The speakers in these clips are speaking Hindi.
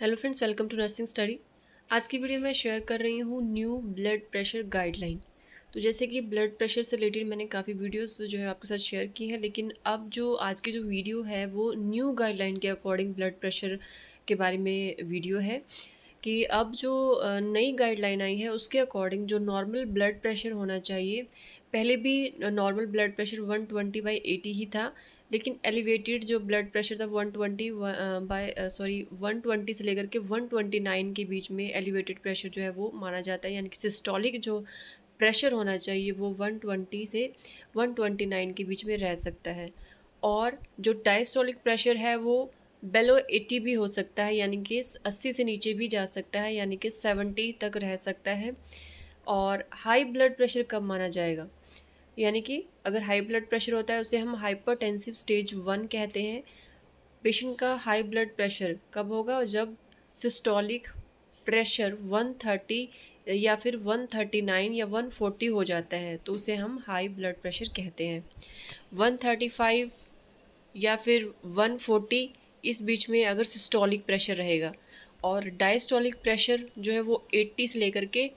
hello friends welcome to nursing study आज की वीडियो में शेयर कर रही हूँ न्यू ब्लड प्रेशर गाइडलाइन तो जैसे कि ब्लड प्रेशर से रिलेटेड मैंने काफ़ी वीडियोस जो है आपके साथ शेयर की हैं लेकिन अब जो आज की जो वीडियो है वो न्यू गाइडलाइन के अकॉर्डिंग ब्लड प्रेशर के बारे में वीडियो है कि अब जो नई गाइडलाइन आई है उसके अकॉर्डिंग जो नॉर्मल ब्लड प्रेशर होना चाहिए पहले भी normal blood pressure 120 twenty by eighty ही था लेकिन एलिवेटेड जो ब्लड प्रेशर था 120 ट्वेंटी बाय सॉरी 120 से लेकर के 129 के बीच में एलिवेटेड प्रेशर जो है वो माना जाता है यानी कि सिस्टोलिक जो प्रेशर होना चाहिए वो 120 से 129 के बीच में रह सकता है और जो डायस्टोलिक प्रेशर है वो बेलो 80 भी हो सकता है यानी कि 80 से नीचे भी जा सकता है यानी कि 70 तक रह सकता है और हाई ब्लड प्रेशर कब माना जाएगा यानी कि अगर हाई ब्लड प्रेशर होता है उसे हम हाइपरटेंसिव स्टेज वन कहते हैं पेशेंट का हाई ब्लड प्रेशर कब होगा जब सिस्टोलिक प्रेशर 130 या फिर 139 या 140 हो जाता है तो उसे हम हाई ब्लड प्रेशर कहते हैं 135 या फिर 140 इस बीच में अगर सिस्टोलिक प्रेशर रहेगा और डायस्टोलिक प्रेशर जो है वो 80 से लेकर के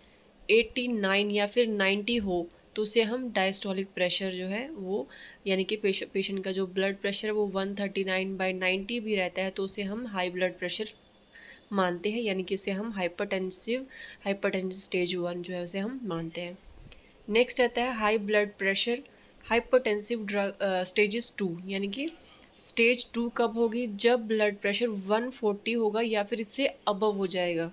89 या फिर 90 हो तो उसे हम डायस्टोलिक प्रेशर जो है वो यानी कि पेशेंट का जो ब्लड प्रेशर है वो one thirty nine by ninety भी रहता है तो उसे हम हाई ब्लड प्रेशर मानते हैं यानी कि उसे हम हाइपरटेंसिव हाइपरटेंसिव स्टेज वन जो है उसे हम मानते हैं नेक्स्ट आता है high blood pressure hypertensive drug stages two यानी कि स्टेज टू कब होगी जब ब्लड प्रेशर वन फोर्टी होगा या फिर इससे अबव हो जाएगा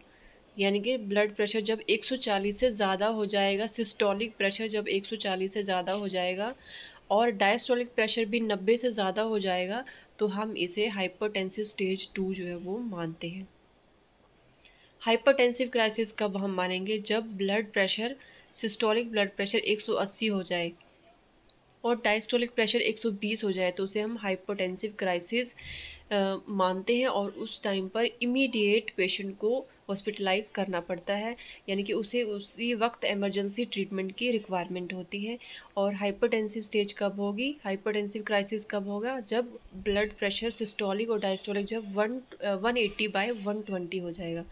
यानी कि ब्लड प्रेशर जब 140 से ज़्यादा हो जाएगा सिस्टोलिक प्रेशर जब 140 से ज़्यादा हो जाएगा और डायस्टोलिक प्रेशर भी 90 से ज़्यादा हो जाएगा तो हम इसे हाइपरटेंसिव स्टेज टू जो है वो मानते हैं हाइपरटेंसिव क्राइसिस कब हम मानेंगे जब blood pressure systolic blood pressure 180 हो जाए और डायस्टोलिक प्रेशर 120 हो जाए तो उसे हम हाइपरटेंसिव क्राइसिस मानते हैं और उस टाइम पर इमीडिएट पेशेंट को हॉस्पिटलाइज करना पड़ता है यानी कि उसे उसी वक्त एमरजेंसी ट्रीटमेंट की रिक्वायरमेंट होती है और हाइपरटेंसिव स्टेज कब होगी हाइपरटेंसिव क्राइसिस कब होगा जब ब्लड प्रेशर सिस्टोलिक और डायस्टोलिक जो है one one eighty by one twenty हो जाएगा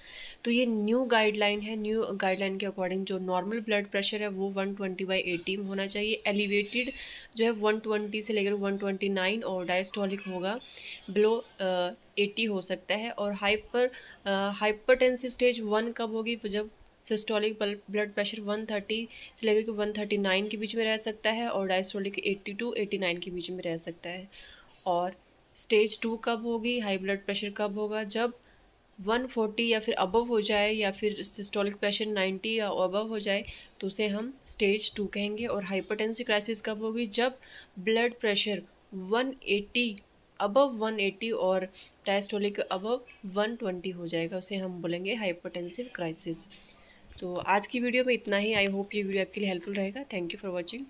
तो ये न्यू गाइडलाइन है न्यू गाइडलाइन के अकॉर्डिंग जो नॉर्मल ब्लड प्रेशर है वो वन ट्वेंटी बाई एटी में होना चाहिए एलिवेटेड जो है वन ट्वेंटी से लेकर वन ट्वेंटी नाइन और डायस्टोलिक होगा बिलो एट्टी हो सकता है और हाइपर हाइपरटेंसिव स्टेज वन कब होगी जब सिस्टोलिक ब्लड प्रेशर 130 से लेकर के 139 के बीच में रह सकता है और डायस्टोलिक 82 89 के बीच में रह सकता है और स्टेज टू कब होगी हाई ब्लड प्रेशर कब होगा जब 140 या फिर अबव हो जाए या फिर सिस्टोलिक प्रेशर 90 या अबव हो जाए तो उसे हम स्टेज टू कहेंगे और हाइपरटेंसिव क्राइसिस कब होगी जब ब्लड प्रेशर 180 अबव 180 और डायस्टोलिक अबव 120 हो जाएगा उसे हम बोलेंगे हाइपरटेंसिव क्राइसिस तो आज की वीडियो में इतना ही आई होप ये वीडियो आपके लिए हेल्पफुल रहेगा थैंक यू फॉर वॉचिंग